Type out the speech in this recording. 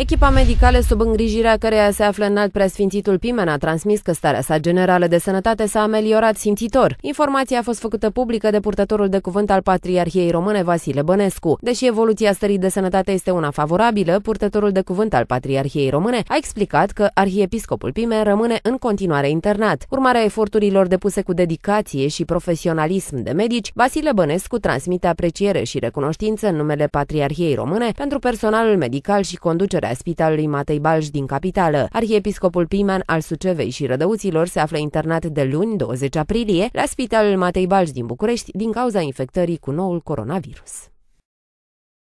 Echipa medicală sub îngrijirea căreia se află înalt preasfințitul Pimen a transmis că starea sa generală de sănătate s-a ameliorat simțitor. Informația a fost făcută publică de purtătorul de cuvânt al Patriarhiei Române Vasile Bănescu. Deși evoluția stării de sănătate este una favorabilă, purtătorul de cuvânt al Patriarhiei Române a explicat că arhiepiscopul Pimen rămâne în continuare internat. Urmarea eforturilor depuse cu dedicație și profesionalism de medici, Vasile Bănescu transmite apreciere și recunoștință în numele Patriarhiei Române pentru personalul medical și conducerea a spitalului Matei Balj din capitală. Arhiepiscopul Piman al Sucevei și Rădăuților se află internat de luni, 20 aprilie, la spitalul Matei Balj din București din cauza infectării cu noul coronavirus.